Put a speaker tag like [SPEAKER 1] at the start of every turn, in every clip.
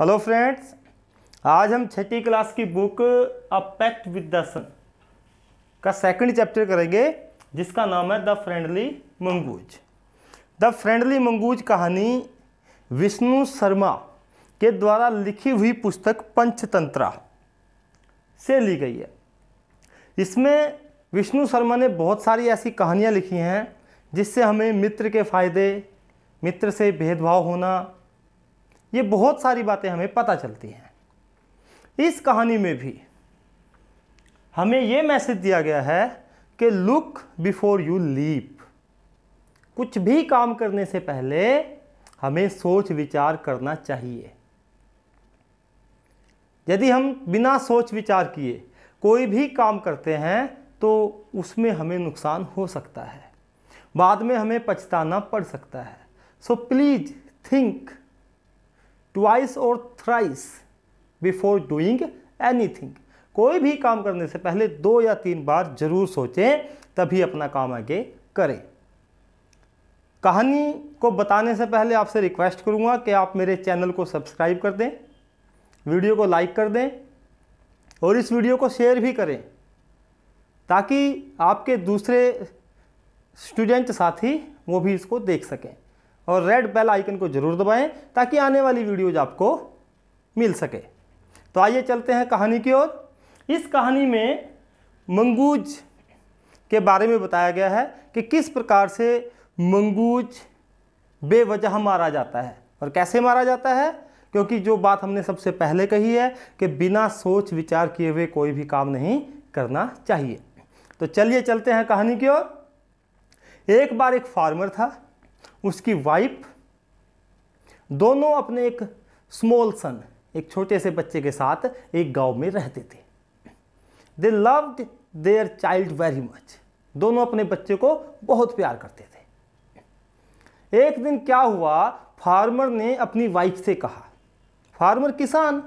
[SPEAKER 1] hello friends आज हम छठी क्लास की book a pact with the sun का सेकंड चैप्टर करेंगे जिसका नाम है the friendly mongoose the friendly mongoose कहानी विष्णु शर्मा के द्वारा लिखी हुई पुस्तक पंचतंत्रा से ली गई है इसमें विष्णु शर्मा ने बहुत सारी ऐसी कहानियाँ लिखी हैं जिससे हमें मित्र के फ़ायदे मित्र से भेदभाव होना ये बहुत सारी बातें हमें पता चलती हैं इस कहानी में भी हमें ये मैसेज दिया गया है कि लुक बिफोर यू लीप कुछ भी काम करने से पहले हमें सोच विचार करना चाहिए यदि हम बिना सोच विचार किए कोई भी काम करते हैं तो उसमें हमें नुकसान हो सकता है बाद में हमें पछताना पड़ सकता है सो प्लीज़ थिंक ट्वाइस और थ्राइस बिफोर डूइंग एनीथिंग कोई भी काम करने से पहले दो या तीन बार जरूर सोचें तभी अपना काम आगे करें कहानी को बताने से पहले आपसे रिक्वेस्ट करूंगा कि आप मेरे चैनल को सब्सक्राइब कर दें वीडियो को लाइक कर दें और इस वीडियो को शेयर भी करें ताकि आपके दूसरे स्टूडेंट साथी वो भी इसको देख सकें और रेड बेल आइकन को ज़रूर दबाएं ताकि आने वाली वीडियोज आपको मिल सके तो आइए चलते हैं कहानी की ओर इस कहानी में मंगूज के बारे में बताया गया है कि किस प्रकार से मंगूज बेवजह मारा जाता है और कैसे मारा जाता है क्योंकि जो बात हमने सबसे पहले कही है कि बिना सोच विचार किए हुए कोई भी काम नहीं करना चाहिए तो चलिए चलते हैं कहानी की ओर एक बार एक फार्मर था उसकी वाइफ दोनों अपने एक स्मॉल सन एक छोटे से बच्चे के साथ एक गांव में रहते थे they loved their child very much दोनों अपने बच्चे को बहुत प्यार करते थे एक दिन क्या हुआ फार्मर ने अपनी वाइफ से कहा फार्मर किसान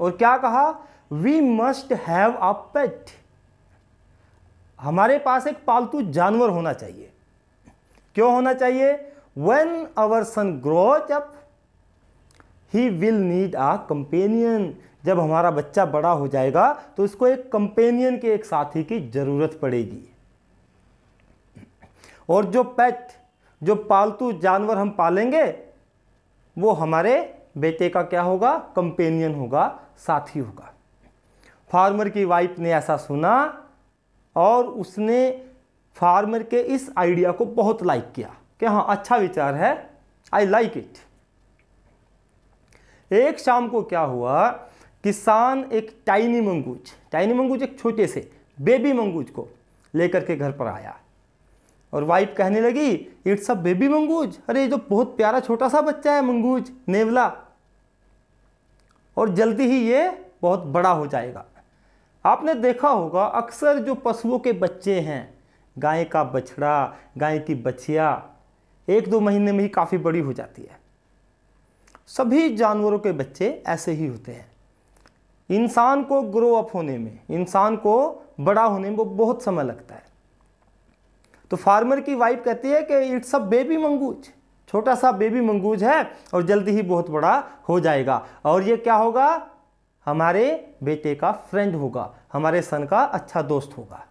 [SPEAKER 1] और क्या कहा we must have a pet हमारे पास एक पालतू जानवर होना चाहिए क्यों होना चाहिए when our son growth up he will need a companion जब हमारा बच्चा बड़ा हो जाएगा तो उसको एक कंपेनियन के एक साथी की ज़रूरत पड़ेगी और जो पेट जो पालतू जानवर हम पालेंगे वो हमारे बेटे का क्या होगा कंपेनियन होगा साथी होगा फार्मर की वाइफ ने ऐसा सुना और उसने फार्मर के इस आइडिया को बहुत लाइक किया कि हाँ अच्छा विचार है आई लाइक इट एक शाम को क्या हुआ किसान एक टाइनी मंगूज टाइनी मंगूज एक छोटे से बेबी मंगूज को लेकर के घर पर आया और वाइफ कहने लगी इट्स अ बेबी मंगूज अरे ये जो बहुत प्यारा छोटा सा बच्चा है मंगूज नेवला और जल्दी ही ये बहुत बड़ा हो जाएगा आपने देखा होगा अक्सर जो पशुओं के बच्चे हैं गाय का बछड़ा गाय की बछिया एक दो महीने में ही काफ़ी बड़ी हो जाती है सभी जानवरों के बच्चे ऐसे ही होते हैं इंसान को ग्रो अप होने में इंसान को बड़ा होने में बहुत समय लगता है तो फार्मर की वाइफ कहती है कि इट्स अ बेबी मंगूज छोटा सा बेबी मंगूज है और जल्दी ही बहुत बड़ा हो जाएगा और ये क्या होगा हमारे बेटे का फ्रेंड होगा हमारे सन का अच्छा दोस्त होगा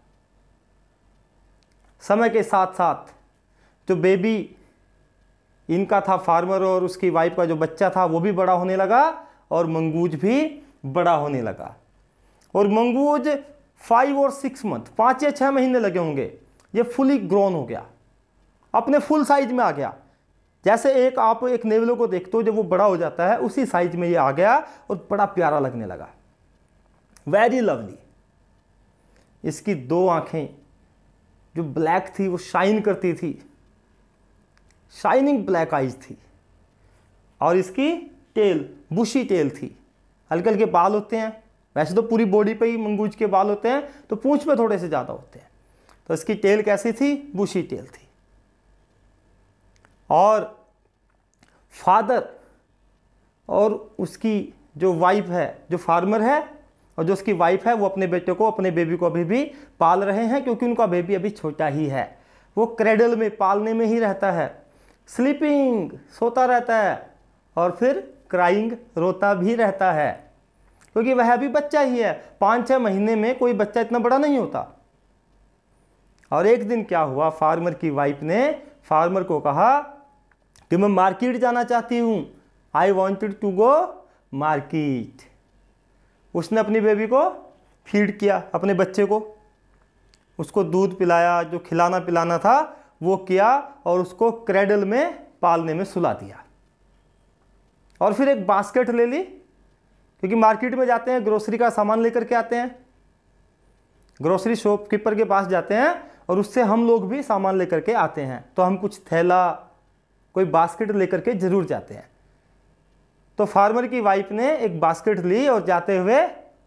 [SPEAKER 1] समय के साथ साथ जो बेबी इनका था फार्मर और उसकी वाइफ का जो बच्चा था वो भी बड़ा होने लगा और मंगूज भी बड़ा होने लगा और मंगूज फाइव और सिक्स मंथ पाँच या छः महीने लगे होंगे ये फुली ग्रोन हो गया अपने फुल साइज में आ गया जैसे एक आप एक नेवलो को देखते हो जब वो बड़ा हो जाता है उसी साइज में ये आ गया और बड़ा प्यारा लगने लगा वेरी लवली इसकी दो आँखें जो ब्लैक थी वो शाइन करती थी शाइनिंग ब्लैक आइज थी और इसकी टेल बुशी टेल थी हल्के हल्के बाल होते हैं वैसे तो पूरी बॉडी पे ही मंगूज के बाल होते हैं तो पूंछ पे थोड़े से ज़्यादा होते हैं तो इसकी टेल कैसी थी बुशी टेल थी और फादर और उसकी जो वाइफ है जो फार्मर है और जो उसकी वाइफ है वो अपने बेटे को अपने बेबी को अभी भी पाल रहे हैं क्योंकि उनका बेबी अभी छोटा ही है वो क्रेडल में पालने में ही रहता है स्लीपिंग सोता रहता है और फिर क्राइंग रोता भी रहता है क्योंकि वह अभी बच्चा ही है पाँच छः महीने में कोई बच्चा इतना बड़ा नहीं होता और एक दिन क्या हुआ फार्मर की वाइफ ने फार्मर को कहा कि मैं मार्केट जाना चाहती हूँ I wanted to go market उसने अपनी बेबी को फीड किया अपने बच्चे को उसको दूध पिलाया जो खिलाना पिलाना था वो किया और उसको क्रेडल में पालने में सुला दिया और फिर एक बास्केट ले ली क्योंकि मार्केट में जाते हैं ग्रोसरी का सामान लेकर के आते हैं ग्रोसरी शॉपकीपर के पास जाते हैं और उससे हम लोग भी सामान लेकर के आते हैं तो हम कुछ थैला कोई बास्केट लेकर के ज़रूर जाते हैं तो फार्मर की वाइफ ने एक बास्केट ली और जाते हुए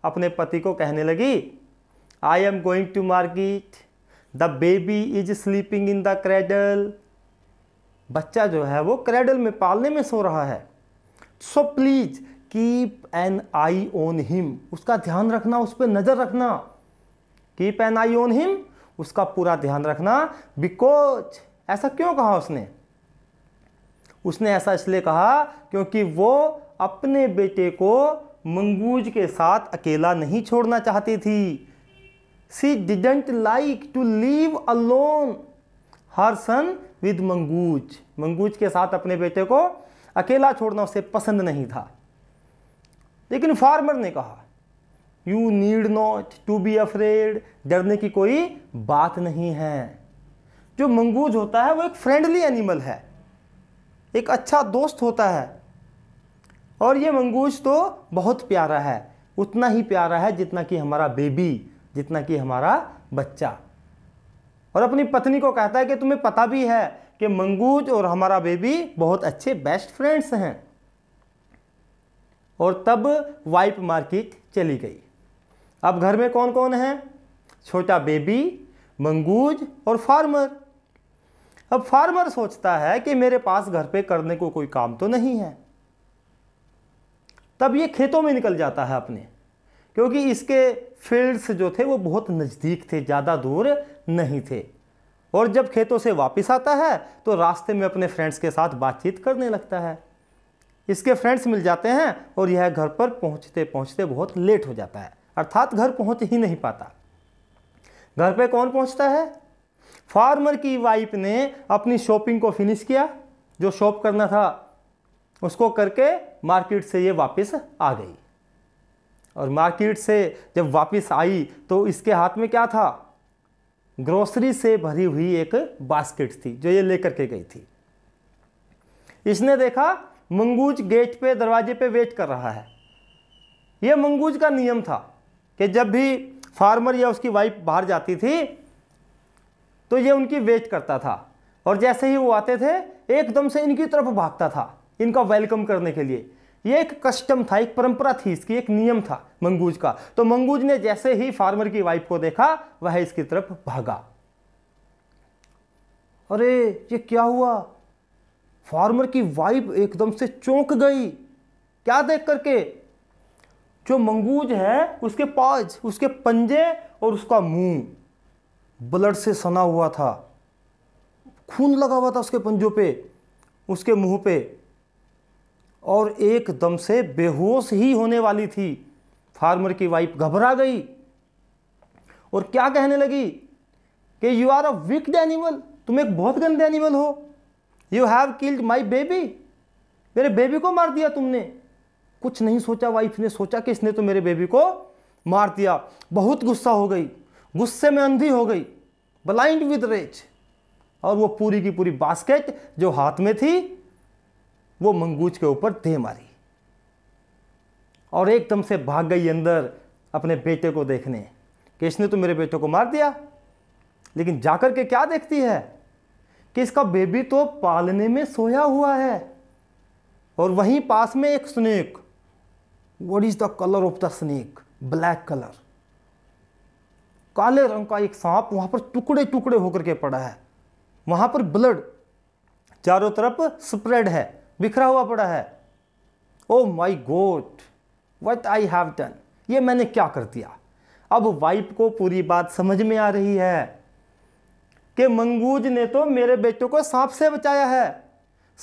[SPEAKER 1] अपने पति को कहने लगी I am going to market the baby is sleeping in the cradle बच्चा जो है वो क्रेडल में पालने में सो रहा है so please keep an eye on him उसका ध्यान रखना उस पर नज़र रखना keep an eye on him उसका पूरा ध्यान रखना बिकॉज ऐसा क्यों कहा उसने उसने ऐसा इसलिए कहा क्योंकि वो अपने बेटे को मंगूज के साथ अकेला नहीं छोड़ना चाहती थी she didn't like to leave alone her son with mongoose mongoose के साथ अपने बेटे को अकेला छोड़ना उसे पसंद नहीं था लेकिन फार्मर ने कहा you need not to be afraid डरने की कोई बात नहीं है जो मंगूज होता है वो एक फ्रेंडली एनिमल है एक अच्छा दोस्त होता है और ये मंगूज तो बहुत प्यारा है उतना ही प्यारा है जितना कि हमारा बेबी जितना कि हमारा बच्चा और अपनी पत्नी को कहता है कि तुम्हें पता भी है कि मंगूज और हमारा बेबी बहुत अच्छे बेस्ट फ्रेंड्स हैं और तब वाइप मार्केट चली गई अब घर में कौन कौन है छोटा बेबी मंगूज और फार्मर अब फार्मर सोचता है कि मेरे पास घर पे करने को कोई काम तो नहीं है तब ये खेतों में निकल जाता है अपने क्योंकि इसके फील्ड्स जो थे वो बहुत नज़दीक थे ज़्यादा दूर नहीं थे और जब खेतों से वापस आता है तो रास्ते में अपने फ्रेंड्स के साथ बातचीत करने लगता है इसके फ्रेंड्स मिल जाते हैं और यह घर पर पहुंचते पहुंचते बहुत लेट हो जाता है अर्थात घर पहुंच ही नहीं पाता घर पे कौन पहुंचता है फार्मर की वाइफ ने अपनी शॉपिंग को फिनिश किया जो शॉप करना था उसको करके मार्केट से ये वापस आ गई और मार्केट से जब वापस आई तो इसके हाथ में क्या था ग्रोसरी से भरी हुई एक बास्केट थी जो ये लेकर के गई थी इसने देखा मंगूज गेट पे दरवाजे पे वेट कर रहा है यह मंगूज का नियम था कि जब भी फार्मर या उसकी वाइफ बाहर जाती थी तो ये उनकी वेट करता था और जैसे ही वो आते थे एकदम से इनकी तरफ भागता था इनका वेलकम करने के लिए ये एक कस्टम था एक परंपरा थी इसकी एक नियम था मंगूज का तो मंगूज ने जैसे ही फार्मर की वाइफ को देखा वह इसकी तरफ भागा अरे ये क्या हुआ फार्मर की वाइफ एकदम से चौंक गई क्या देख करके जो मंगूज है उसके पाज उसके पंजे और उसका मुंह ब्लड से सना हुआ था खून लगा हुआ था उसके पंजों पे उसके मुंह पे और एकदम से बेहोश ही होने वाली थी फार्मर की वाइफ घबरा गई और क्या कहने लगी कि you are a wicked animal तुम एक बहुत गंदे एनिमल हो you have killed my baby मेरे बेबी को मार दिया तुमने कुछ नहीं सोचा वाइफ ने सोचा कि इसने तो मेरे बेबी को मार दिया बहुत गुस्सा हो गई गुस्से में अंधी हो गई ब्लाइंड विद रेज और वो पूरी की पूरी बास्केट जो हाथ में थी वो मंगूज के ऊपर दे मारी और एकदम से भाग गई अंदर अपने बेटे को देखने कि इसने तो मेरे बेटे को मार दिया लेकिन जाकर के क्या देखती है कि इसका बेबी तो पालने में सोया हुआ है और वहीं पास में एक snake what is the colour of the snake black colour काले रंग का एक सांप वहां पर टुकड़े टुकड़े होकर के पड़ा है वहां पर ब्लड चारों तरफ स्प्रेड है बिखरा हुआ पड़ा है oh my god what I have done ये मैंने क्या कर दिया अब वाइफ को पूरी बात समझ में आ रही है कि मंगूज ने तो मेरे बेटे को सांप से बचाया है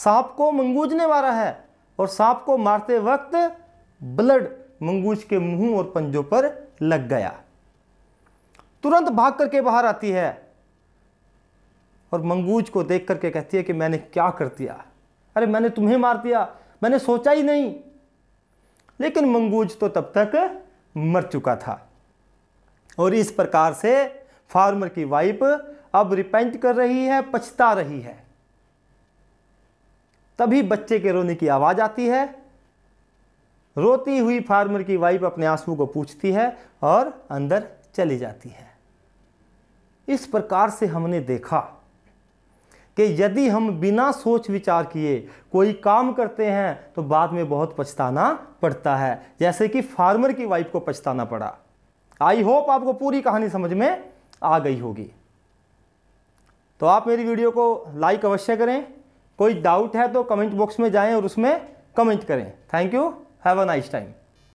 [SPEAKER 1] सांप को मंगूज ने मारा है और सांप को मारते वक्त ब्लड मंगूज के मुंह और पंजों पर लग गया तुरंत भाग करके बाहर आती है और मंगूज को देख करके कहती है कि मैंने क्या कर दिया अरे मैंने तुम्हें मार दिया मैंने सोचा ही नहीं लेकिन मंगूज तो तब तक मर चुका था और इस प्रकार से फार्मर की वाइफ अब रिपेंट कर रही है पछता रही है तभी बच्चे के रोने की आवाज़ आती है रोती हुई फार्मर की वाइफ अपने आंसू को पूछती है और अंदर चली जाती है इस प्रकार से हमने देखा कि यदि हम बिना सोच विचार किए कोई काम करते हैं तो बाद में बहुत पछताना पड़ता है जैसे कि फार्मर की वाइफ को पछताना पड़ा आई होप आपको पूरी कहानी समझ में आ गई होगी तो आप मेरी वीडियो को लाइक अवश्य करें कोई डाउट है तो कमेंट बॉक्स में जाएं और उसमें कमेंट करें thank you have a nice time